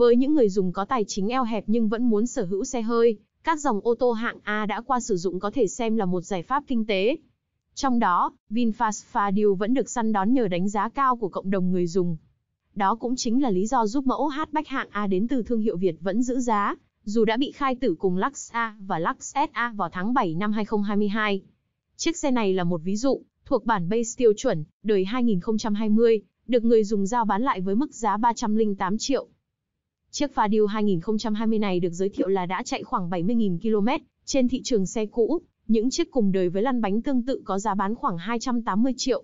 Với những người dùng có tài chính eo hẹp nhưng vẫn muốn sở hữu xe hơi, các dòng ô tô hạng A đã qua sử dụng có thể xem là một giải pháp kinh tế. Trong đó, VinFast Fadil vẫn được săn đón nhờ đánh giá cao của cộng đồng người dùng. Đó cũng chính là lý do giúp mẫu hatchback hạng A đến từ thương hiệu Việt vẫn giữ giá, dù đã bị khai tử cùng Lux A và Lux SA vào tháng 7 năm 2022. Chiếc xe này là một ví dụ, thuộc bản base tiêu chuẩn, đời 2020, được người dùng giao bán lại với mức giá 308 triệu. Chiếc Fadil 2020 này được giới thiệu là đã chạy khoảng 70.000 km trên thị trường xe cũ, những chiếc cùng đời với lăn bánh tương tự có giá bán khoảng 280 triệu.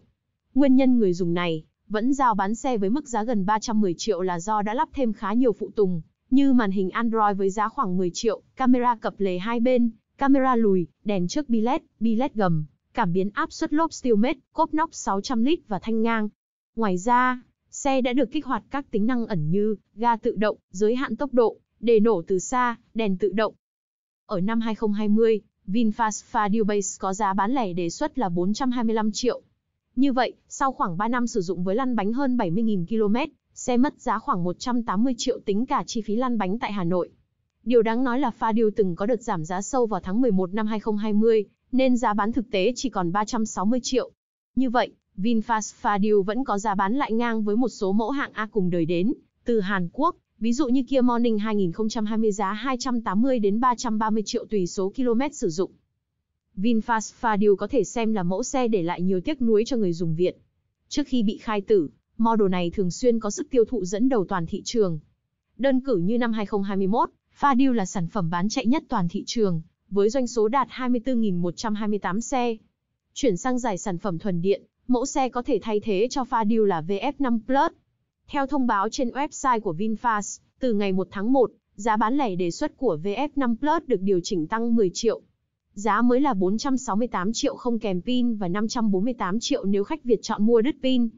Nguyên nhân người dùng này vẫn giao bán xe với mức giá gần 310 triệu là do đã lắp thêm khá nhiều phụ tùng, như màn hình Android với giá khoảng 10 triệu, camera cập lề hai bên, camera lùi, đèn trước bi LED, bi LED gầm, cảm biến áp suất lốp Steelmate, cốp nóc 600 lít và thanh ngang. Ngoài ra, Xe đã được kích hoạt các tính năng ẩn như ga tự động, giới hạn tốc độ, đề nổ từ xa, đèn tự động. Ở năm 2020, VinFast Fadil Base có giá bán lẻ đề xuất là 425 triệu. Như vậy, sau khoảng 3 năm sử dụng với lăn bánh hơn 70.000 km, xe mất giá khoảng 180 triệu tính cả chi phí lăn bánh tại Hà Nội. Điều đáng nói là Fadil từng có đợt giảm giá sâu vào tháng 11 năm 2020, nên giá bán thực tế chỉ còn 360 triệu. Như vậy, VinFast Fadil vẫn có giá bán lại ngang với một số mẫu hạng A cùng đời đến, từ Hàn Quốc, ví dụ như Kia Morning 2020 giá 280 đến 330 triệu tùy số km sử dụng. VinFast Fadil có thể xem là mẫu xe để lại nhiều tiếc nuối cho người dùng Việt. Trước khi bị khai tử, model này thường xuyên có sức tiêu thụ dẫn đầu toàn thị trường. Đơn cử như năm 2021, Fadil là sản phẩm bán chạy nhất toàn thị trường, với doanh số đạt 24.128 xe. Chuyển sang giải sản phẩm thuần điện, mẫu xe có thể thay thế cho pha Deal là VF5 Plus. Theo thông báo trên website của VinFast, từ ngày 1 tháng 1, giá bán lẻ đề xuất của VF5 Plus được điều chỉnh tăng 10 triệu. Giá mới là 468 triệu không kèm pin và 548 triệu nếu khách Việt chọn mua đứt pin.